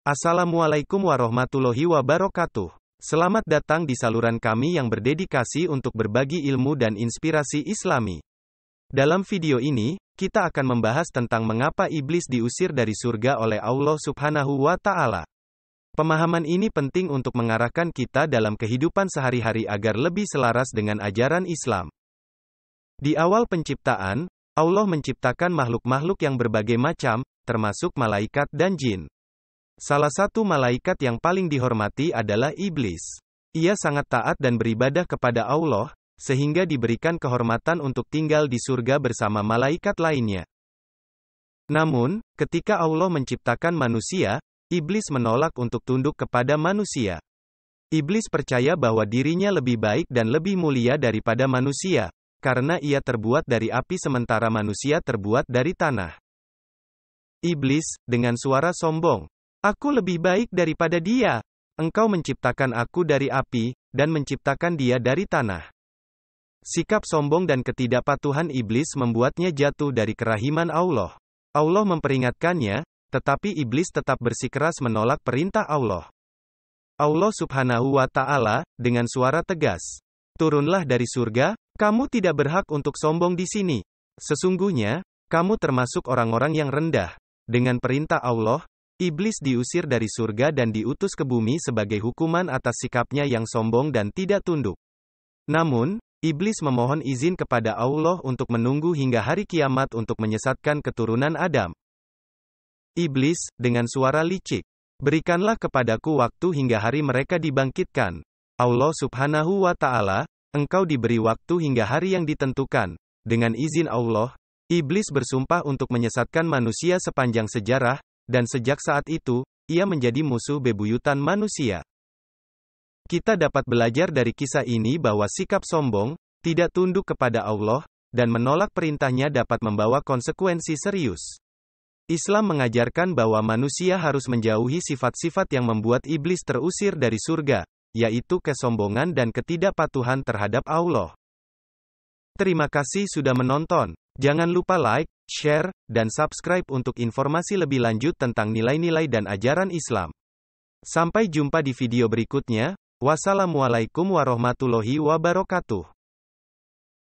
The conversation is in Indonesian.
Assalamualaikum warahmatullahi wabarakatuh. Selamat datang di saluran kami yang berdedikasi untuk berbagi ilmu dan inspirasi Islami. Dalam video ini, kita akan membahas tentang mengapa iblis diusir dari surga oleh Allah Subhanahu wa Ta'ala. Pemahaman ini penting untuk mengarahkan kita dalam kehidupan sehari-hari agar lebih selaras dengan ajaran Islam. Di awal penciptaan, Allah menciptakan makhluk-makhluk yang berbagai macam, termasuk malaikat dan jin. Salah satu malaikat yang paling dihormati adalah iblis. Ia sangat taat dan beribadah kepada Allah, sehingga diberikan kehormatan untuk tinggal di surga bersama malaikat lainnya. Namun, ketika Allah menciptakan manusia, iblis menolak untuk tunduk kepada manusia. Iblis percaya bahwa dirinya lebih baik dan lebih mulia daripada manusia, karena ia terbuat dari api sementara manusia terbuat dari tanah. Iblis, dengan suara sombong, Aku lebih baik daripada dia. Engkau menciptakan aku dari api, dan menciptakan dia dari tanah. Sikap sombong dan ketidakpatuhan iblis membuatnya jatuh dari kerahiman Allah. Allah memperingatkannya, tetapi iblis tetap bersikeras menolak perintah Allah. Allah Subhanahu wa Ta'ala dengan suara tegas, "Turunlah dari surga, kamu tidak berhak untuk sombong di sini. Sesungguhnya, kamu termasuk orang-orang yang rendah." Dengan perintah Allah, Iblis diusir dari surga dan diutus ke bumi sebagai hukuman atas sikapnya yang sombong dan tidak tunduk. Namun, Iblis memohon izin kepada Allah untuk menunggu hingga hari kiamat untuk menyesatkan keturunan Adam. Iblis, dengan suara licik, berikanlah kepadaku waktu hingga hari mereka dibangkitkan. Allah subhanahu wa ta'ala, engkau diberi waktu hingga hari yang ditentukan. Dengan izin Allah, Iblis bersumpah untuk menyesatkan manusia sepanjang sejarah, dan sejak saat itu, ia menjadi musuh bebuyutan manusia. Kita dapat belajar dari kisah ini bahwa sikap sombong, tidak tunduk kepada Allah, dan menolak perintahnya dapat membawa konsekuensi serius. Islam mengajarkan bahwa manusia harus menjauhi sifat-sifat yang membuat iblis terusir dari surga, yaitu kesombongan dan ketidakpatuhan terhadap Allah. Terima kasih sudah menonton. Jangan lupa like, share, dan subscribe untuk informasi lebih lanjut tentang nilai-nilai dan ajaran Islam. Sampai jumpa di video berikutnya. Wassalamualaikum warahmatullahi wabarakatuh.